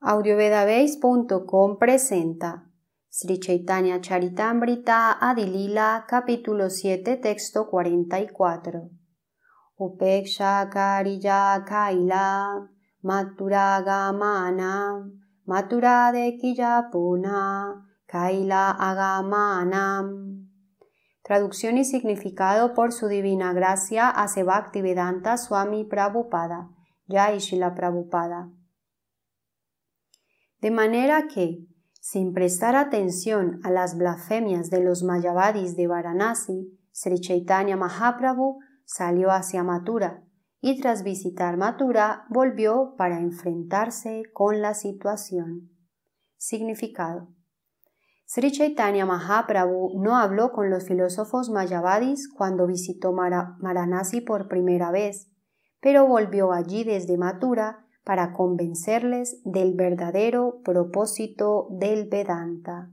audiovedabase.com presenta Sri Chaitanya Charitamrita Adilila capítulo 7 texto 44 Upeksha Kariya Kaila Matura Maturagamana Matura de Kiyapuna Kaila Agamanam Traducción y significado por su divina gracia a Vedanta Swami Prabhupada, Yaishila Prabhupada. De manera que, sin prestar atención a las blasfemias de los Mayavadis de Varanasi, Sri Chaitanya Mahaprabhu salió hacia Mathura y tras visitar Mathura volvió para enfrentarse con la situación. Significado. Sri Chaitanya Mahaprabhu no habló con los filósofos Mayavadis cuando visitó Varanasi por primera vez, pero volvió allí desde Mathura para convencerles del verdadero propósito del Vedanta.